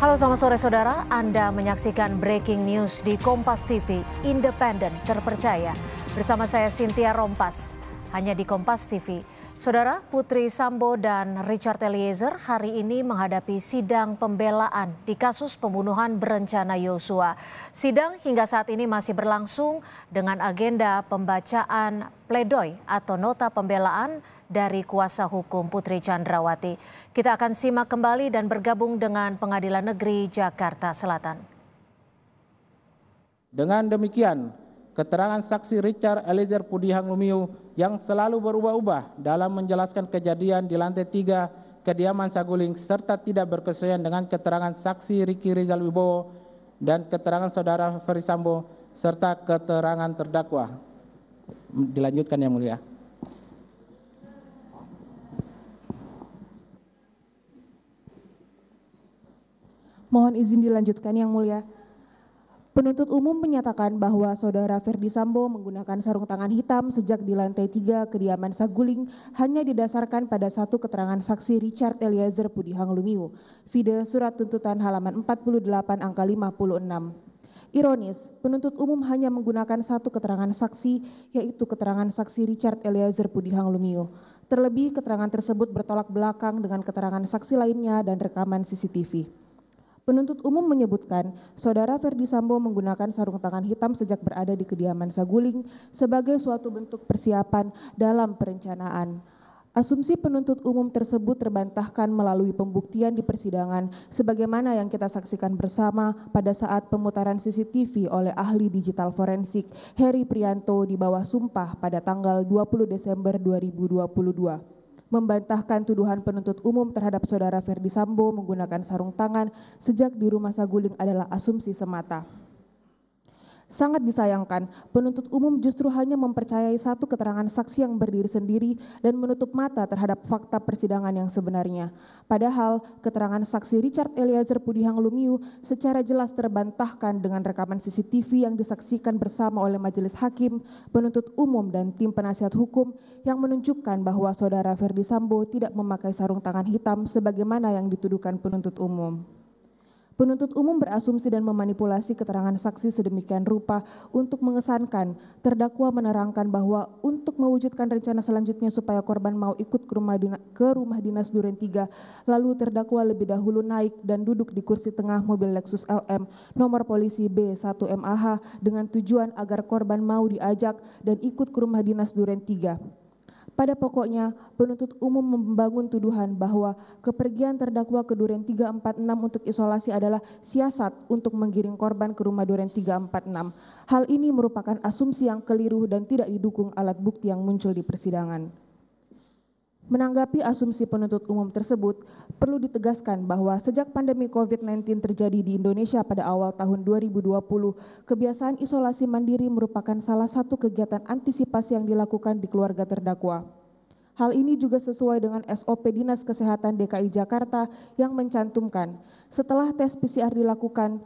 Halo selamat sore saudara, Anda menyaksikan breaking news di Kompas TV, independen, terpercaya. Bersama saya Cynthia Rompas hanya di Kompas TV. Saudara Putri Sambo dan Richard Eliezer hari ini menghadapi sidang pembelaan di kasus pembunuhan berencana Yosua. Sidang hingga saat ini masih berlangsung dengan agenda pembacaan pledoi atau nota pembelaan dari kuasa hukum Putri Chandrawati. Kita akan simak kembali dan bergabung dengan Pengadilan Negeri Jakarta Selatan. Dengan demikian, Keterangan saksi Richard Eliezer Pudihang Lumiu yang selalu berubah-ubah dalam menjelaskan kejadian di lantai tiga kediaman Saguling serta tidak berkesesuaian dengan keterangan saksi Riki Rizal Wibowo dan keterangan saudara Ferisambo serta keterangan terdakwa. Dilanjutkan yang mulia. Mohon izin dilanjutkan yang mulia penuntut umum menyatakan bahwa saudara ferdi sambo menggunakan sarung tangan hitam sejak di lantai tiga kediaman saguling hanya didasarkan pada satu keterangan saksi Richard Eliezer Pudihang Lumiu, vide surat tuntutan halaman 48 angka 56. Ironis, penuntut umum hanya menggunakan satu keterangan saksi, yaitu keterangan saksi Richard Eliezer Pudihang Lumiu. Terlebih, keterangan tersebut bertolak belakang dengan keterangan saksi lainnya dan rekaman CCTV. Penuntut umum menyebutkan, Saudara Ferdi Sambo menggunakan sarung tangan hitam sejak berada di kediaman Saguling sebagai suatu bentuk persiapan dalam perencanaan. Asumsi penuntut umum tersebut terbantahkan melalui pembuktian di persidangan sebagaimana yang kita saksikan bersama pada saat pemutaran CCTV oleh ahli digital forensik Heri Prianto di bawah sumpah pada tanggal 20 Desember 2022 membantahkan tuduhan penuntut umum terhadap saudara ferdi sambo menggunakan sarung tangan sejak di rumah saguling adalah asumsi semata Sangat disayangkan, penuntut umum justru hanya mempercayai satu keterangan saksi yang berdiri sendiri dan menutup mata terhadap fakta persidangan yang sebenarnya. Padahal, keterangan saksi Richard Eliezer Pudihang Lumiu secara jelas terbantahkan dengan rekaman CCTV yang disaksikan bersama oleh majelis hakim, penuntut umum, dan tim penasihat hukum yang menunjukkan bahwa saudara Ferdi Sambo tidak memakai sarung tangan hitam sebagaimana yang dituduhkan penuntut umum penuntut umum berasumsi dan memanipulasi keterangan saksi sedemikian rupa untuk mengesankan terdakwa menerangkan bahwa untuk mewujudkan rencana selanjutnya supaya korban mau ikut ke rumah, dinas, ke rumah dinas Duren 3, lalu terdakwa lebih dahulu naik dan duduk di kursi tengah mobil Lexus LM nomor polisi B1MAH dengan tujuan agar korban mau diajak dan ikut ke rumah dinas Duren 3 pada pokoknya penuntut umum membangun tuduhan bahwa kepergian terdakwa ke Duren 346 untuk isolasi adalah siasat untuk menggiring korban ke rumah Duren 346. Hal ini merupakan asumsi yang keliru dan tidak didukung alat bukti yang muncul di persidangan. Menanggapi asumsi penuntut umum tersebut, perlu ditegaskan bahwa sejak pandemi COVID-19 terjadi di Indonesia pada awal tahun 2020, kebiasaan isolasi mandiri merupakan salah satu kegiatan antisipasi yang dilakukan di keluarga terdakwa. Hal ini juga sesuai dengan SOP Dinas Kesehatan DKI Jakarta yang mencantumkan setelah tes PCR dilakukan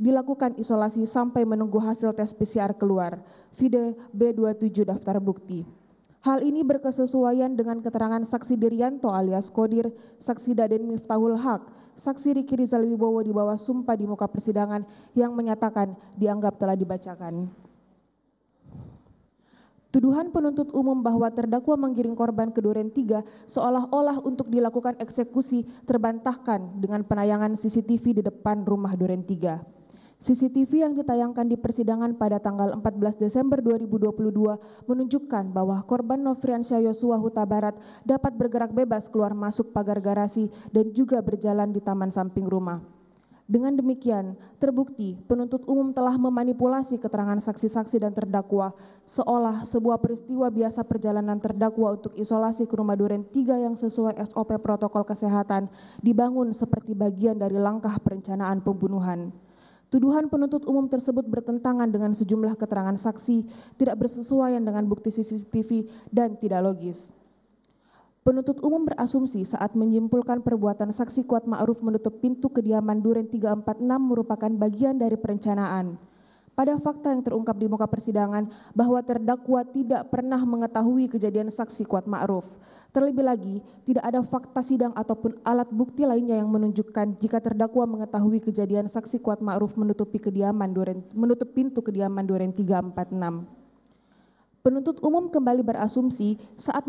dilakukan isolasi sampai menunggu hasil tes PCR keluar. FIDE B27 daftar bukti. Hal ini berkesesuaian dengan keterangan saksi Dirianto alias Kodir, saksi Daden Miftahul Haq, saksi Riki Rizal Wibowo di bawah sumpah di muka persidangan yang menyatakan dianggap telah dibacakan. Tuduhan penuntut umum bahwa terdakwa menggiring korban ke Duren 3 seolah-olah untuk dilakukan eksekusi terbantahkan dengan penayangan CCTV di depan rumah Duren 3. CCTV yang ditayangkan di persidangan pada tanggal 14 Desember 2022 menunjukkan bahwa korban Nofriansyah Yosua Huta Barat dapat bergerak bebas keluar masuk pagar garasi dan juga berjalan di taman samping rumah. Dengan demikian, terbukti penuntut umum telah memanipulasi keterangan saksi-saksi dan terdakwa seolah sebuah peristiwa biasa perjalanan terdakwa untuk isolasi ke rumah duren 3 yang sesuai SOP protokol kesehatan dibangun seperti bagian dari langkah perencanaan pembunuhan. Tuduhan penuntut umum tersebut bertentangan dengan sejumlah keterangan saksi, tidak bersesuaian dengan bukti CCTV, dan tidak logis. Penuntut umum berasumsi saat menyimpulkan perbuatan saksi kuat ma'ruf menutup pintu kediaman Duren 346 merupakan bagian dari perencanaan pada fakta yang terungkap di muka persidangan bahwa terdakwa tidak pernah mengetahui kejadian saksi Kuat Ma'ruf. Terlebih lagi, tidak ada fakta sidang ataupun alat bukti lainnya yang menunjukkan jika terdakwa mengetahui kejadian saksi Kuat Ma'ruf menutupi kediaman Duren, menutup pintu kediaman Duren 346. Penuntut umum kembali berasumsi saat